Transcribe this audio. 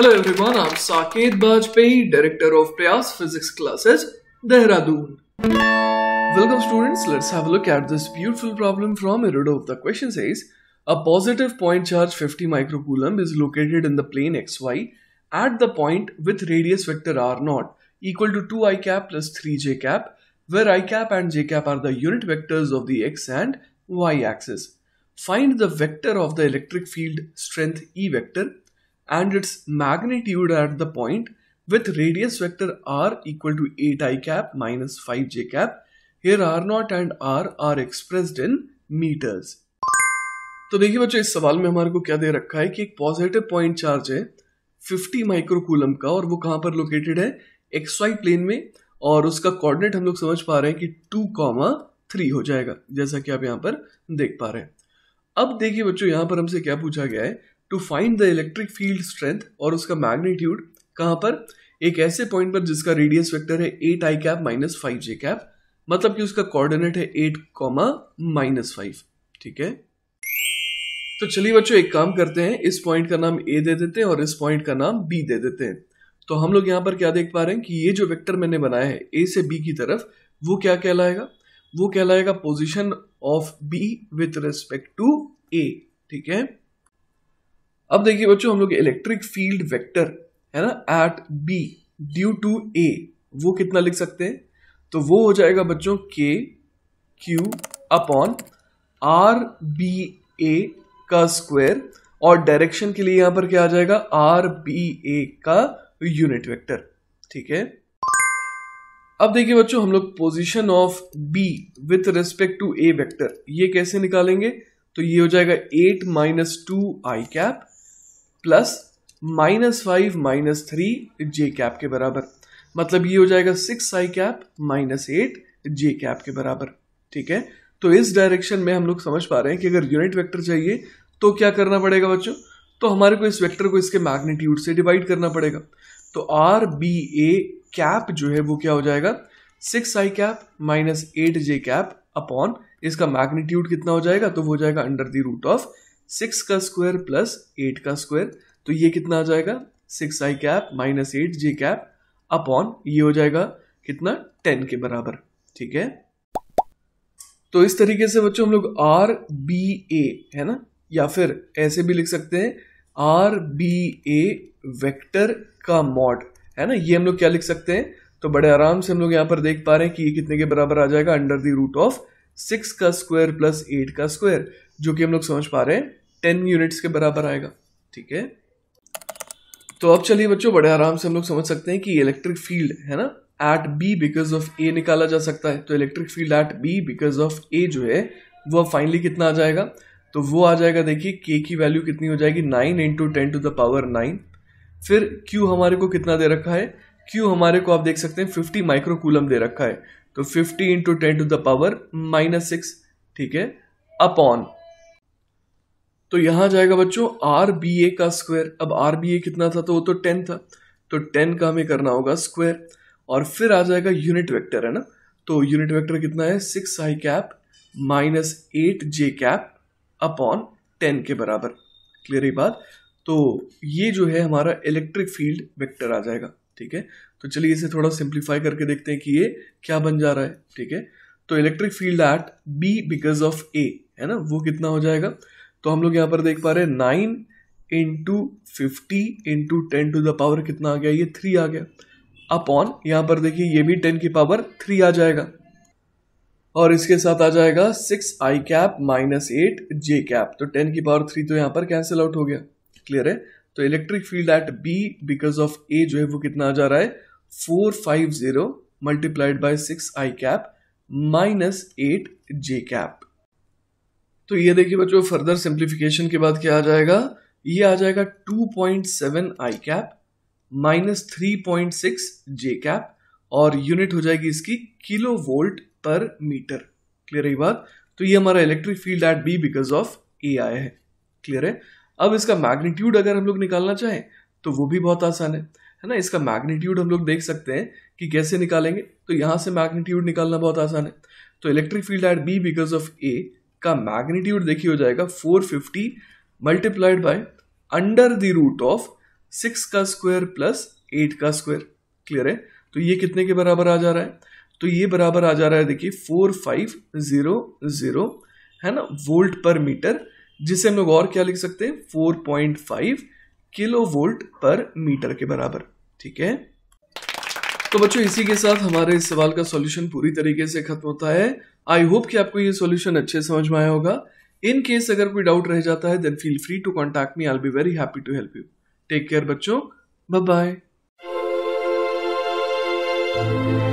Hello everyone, I'm Saket Bajpayee, Director of Prayas Physics Classes, Dehradun. Welcome students, let's have a look at this beautiful problem from Erudov. The question says, a positive point charge 50 microcoulomb is located in the plane xy at the point with radius vector r0 equal to 2i cap plus 3j cap where i cap and j cap are the unit vectors of the x and y axis. Find the vector of the electric field strength E vector and its magnitude at the point with radius vector r equal to 8 i cap minus 5 j cap. Here r naught and r are expressed in meters. तो देखिए बच्चों इस सवाल में हमारे को क्या दे रखा है कि एक पॉजिटिव पॉइंट चार्ज है 50 माइक्रोकूलम का और वो कहाँ पर लोकेटेड है एक्स वाई प्लेन में और उसका कोऑर्डिनेट हम लोग समझ पा रहे हैं कि टू कॉमा थ्री हो जाएगा जैसा कि आप यहाँ पर देख पा रहे हैं अब देखिए बच्चों यहाँ पर हमसे क्या पूछा गया है to find the electric field strength और उसका मैग्नीट्यूड कहाँ पर एक ऐसे पॉइंट पर जिसका रेडियस वेक्टर है eight I cap minus five J cap मतलब कि उसका कोऑर्डिनेट है एट कॉमा माइनस फाइव ठीक है तो चलिए बच्चों एक काम करते हैं इस पॉइंट का नाम ए दे देते हैं और इस पॉइंट का नाम बी दे देते हैं तो हम लोग यहाँ पर क्या देख पा रहे हैं कि ये जो वेक्टर मैंने बनाया है ए से बी की तरफ वो क्या कहलाएगा वो कहलाएगा position of B with respect to A ठीक है अब देखिए बच्चों हम लोग इलेक्ट्रिक फील्ड वेक्टर है ना at B due to A वो कितना लिख सकते हैं तो वो हो जाएगा बच्चों के Q upon R B A का स्क्वायर और डायरेक्शन के लिए यहां पर क्या आ जाएगा आर बी ए का यूनिट वेक्टर ठीक है अब देखिए बच्चों हम लोग position of B with respect to A vector ये कैसे निकालेंगे तो ये हो जाएगा eight minus two I cap plus minus five minus three J cap के बराबर मतलब ये हो जाएगा सिक्स आई कैप माइनस एट जे कैप के बराबर ठीक है तो इस डायरेक्शन में हम लोग समझ पा रहे हैं कि अगर यूनिट वेक्टर चाहिए तो क्या करना पड़ेगा बच्चों तो हमारे को इस वेक्टर को इसके मैग्नीट्यूड से डिवाइड करना पड़ेगा तो आर बी ए कैप जो है वो क्या हो जाएगा सिक्स आई कैप माइनस एट जे कैप अपॉन इसका मैग्नीट्यूड कितना हो जाएगा तो वो हो जाएगा under the root of six का स्क्वायर प्लस एट का स्क्वायर तो ये कितना आ जाएगा सिक्स आई कैप माइनस एट जे कैप अपॉन ये हो जाएगा कितना टेन के बराबर ठीक है तो इस तरीके से बच्चों हम लोग आर बी ए है ना या फिर ऐसे भी लिख सकते हैं आर बी ए वेक्टर का मॉड है ना ये हम लोग क्या लिख सकते हैं तो बड़े आराम से हम लोग यहां पर देख पा रहे हैं कि ये कितने के बराबर आ जाएगा under the root of six का स्क्वायर प्लस एट का स्क्वायर जो कि हम लोग समझ पा रहे हैं टेन यूनिट्स के बराबर आएगा ठीक है तो अब चलिए बच्चों बड़े आराम से हम लोग समझ सकते हैं कि इलेक्ट्रिक फील्ड है ना at B because of A निकाला जा सकता है तो electric field at B because of A जो है वो फाइनली कितना आ जाएगा तो वो आ जाएगा देखिए के की वैल्यू कितनी हो जाएगी nine into ten to the power nine फिर क्यू हमारे को कितना दे रखा है क्यू हमारे को आप देख सकते हैं फिफ्टी माइक्रोकूलम दे रखा है तो fifty into ten to the power minus six ठीक है अपॉन तो यहां जाएगा बच्चों आर बी ए का स्क्वायर अब आर बी ए कितना था तो वो तो टेन था तो टेन का हमें करना होगा स्क्वायर और फिर आ जाएगा यूनिट वेक्टर है ना तो यूनिट वेक्टर कितना है सिक्स आई कैप माइनस एट जे कैप अपॉन टेन के बराबर क्लियर ही बात तो ये जो है हमारा इलेक्ट्रिक फील्ड वेक्टर आ जाएगा ठीक है तो चलिए इसे थोड़ा सिंप्लीफाई करके देखते हैं कि ये क्या बन जा रहा है ठीक है तो electric field at B because of A है ना वो कितना हो जाएगा तो हम लोग यहाँ पर देख पा रहे हैं nine into fifty into ten to the power कितना आ गया ये थ्री आ गया अपॉन यहाँ पर देखिए ये भी टेन की पावर थ्री आ जाएगा और इसके साथ आ जाएगा सिक्स आई कैप माइनस एट जे कैप तो टेन की पावर थ्री तो यहाँ पर कैंसिल आउट हो गया क्लियर है तो electric field at B because of A जो है वो कितना आ जा रहा है four five zero multiplied by six I cap minus eight J cap तो ये देखिए बच्चों फर्दर सिंप्लीफिकेशन के बाद क्या आ जाएगा ये आ जाएगा 2.7 point seven i cap minus three point six j cap और यूनिट हो जाएगी इसकी kilo volt per metre clear है बात तो ये हमारा electric field at B because of A आया है क्लियर है अब इसका मैग्नीट्यूड अगर हम लोग निकालना चाहें तो वो भी बहुत आसान है है ना इसका मैग्नीट्यूड हम लोग देख सकते हैं कि कैसे निकालेंगे तो यहाँ से मैग्नीट्यूड निकालना बहुत आसान है तो electric field at B because of A का मैग्नीट्यूड देखिए हो जाएगा 450 fifty multiplied by under the root of six का स्क्वायर प्लस एट का स्क्वायर क्लियर है तो ये कितने के बराबर आ जा रहा है तो ये बराबर आ जा रहा है देखिए फोर फाइव जीरो जीरो है ना वोल्ट पर मीटर जिसे हम लोग और क्या लिख सकते हैं four point five kilo volt per metre के बराबर ठीक है तो बच्चों इसी के साथ हमारे इस सवाल का सॉल्यूशन पूरी तरीके से खत्म होता है आई होप कि आपको ये सोल्यूशन अच्छे समझ में आया होगा इन केस अगर कोई डाउट रह जाता है then feel free to contact me I be very happy to help you take care बच्चों बाय बाय